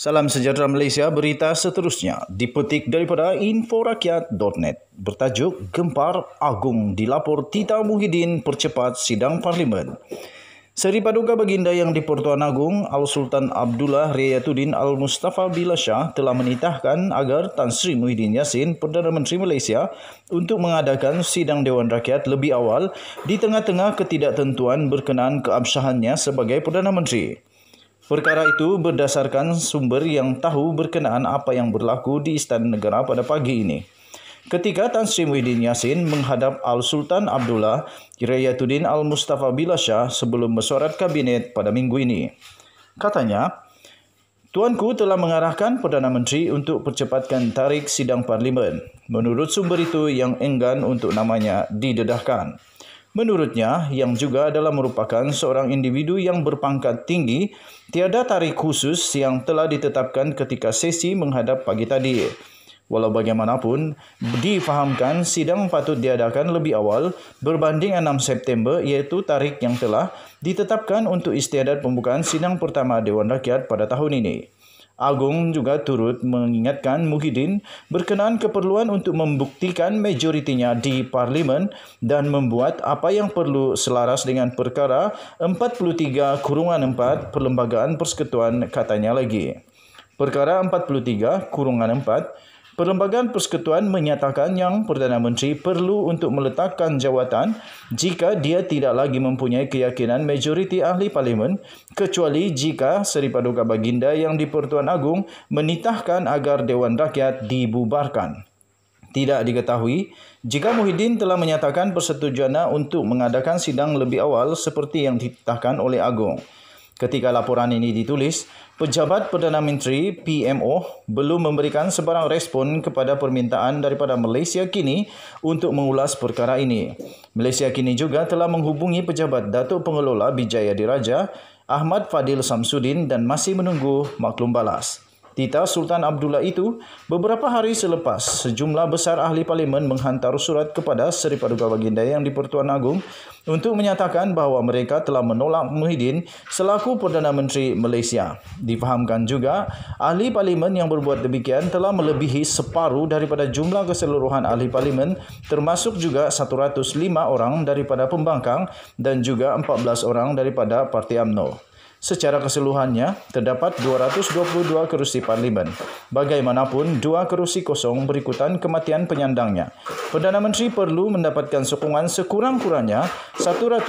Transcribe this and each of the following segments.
Salam sejahtera Malaysia, berita seterusnya dipetik daripada inforakyat.net bertajuk Gempar Agung dilapor Tita Muhyiddin percepat sidang parlimen. Seri Paduka Baginda yang di Pertuan Agung, Al-Sultan Abdullah Riyatuddin Al-Mustafa Bilashah telah menitahkan agar Tan Sri Muhyiddin Yassin, Perdana Menteri Malaysia untuk mengadakan sidang Dewan Rakyat lebih awal di tengah-tengah ketidaktentuan berkenaan keabsahannya sebagai Perdana Menteri. Perkara itu berdasarkan sumber yang tahu berkenaan apa yang berlaku di Istana Negara pada pagi ini. Ketika Tan Sri Muhyiddin Yassin menghadap Al-Sultan Abdullah Kirayatuddin Al-Mustafa Bilashah sebelum mesyuarat kabinet pada minggu ini. Katanya, Tuanku telah mengarahkan Perdana Menteri untuk percepatkan tarik sidang parlimen. Menurut sumber itu yang enggan untuk namanya didedahkan. Menurutnya, yang juga adalah merupakan seorang individu yang berpangkat tinggi, tiada tarikh khusus yang telah ditetapkan ketika sesi menghadap pagi tadi. Walau bagaimanapun, difahamkan sidang patut diadakan lebih awal berbanding 6 September iaitu tarikh yang telah ditetapkan untuk istiadat pembukaan sidang pertama Dewan Rakyat pada tahun ini. Agung juga turut mengingatkan Muhyiddin berkenaan keperluan untuk membuktikan majoritinya di Parlimen dan membuat apa yang perlu selaras dengan perkara 43 kurungan 4 Perlembagaan Persekutuan katanya lagi. Perkara 43 kurungan Perlembagaan Persekutuan menyatakan yang Perdana Menteri perlu untuk meletakkan jawatan jika dia tidak lagi mempunyai keyakinan majoriti ahli parlimen kecuali jika Seri Paduka Baginda yang di-Pertuan Agung menitahkan agar Dewan Rakyat dibubarkan. Tidak diketahui jika Muhyiddin telah menyatakan persetujuannya untuk mengadakan sidang lebih awal seperti yang ditetapkan oleh Agong. Ketika laporan ini ditulis, pejabat Perdana Menteri PMO belum memberikan sebarang respon kepada permintaan daripada Malaysia Kini untuk mengulas perkara ini. Malaysia Kini juga telah menghubungi pejabat Datuk Pengelola Bijaya Diraja, Ahmad Fadil Samsudin dan masih menunggu maklum balas. Tita Sultan Abdullah itu beberapa hari selepas sejumlah besar ahli parlimen menghantar surat kepada Seri Paduka Baginda Yang di-Pertuan Agong untuk menyatakan bahawa mereka telah menolak Muhyiddin selaku Perdana Menteri Malaysia. Difahamkan juga ahli parlimen yang berbuat demikian telah melebihi separuh daripada jumlah keseluruhan ahli parlimen termasuk juga 105 orang daripada pembangkang dan juga 14 orang daripada Parti AMNO. Secara keseluruhannya, terdapat 222 kerusi parlimen. Bagaimanapun, dua kerusi kosong berikutan kematian penyandangnya. Perdana Menteri perlu mendapatkan sokongan sekurang-kurangnya 111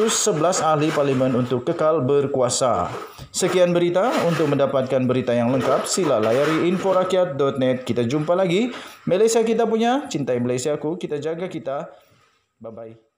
ahli parlimen untuk kekal berkuasa. Sekian berita. Untuk mendapatkan berita yang lengkap, sila layari inforakyat.net. Kita jumpa lagi. Malaysia kita punya, cintai Malaysia aku, kita jaga kita. Bye-bye.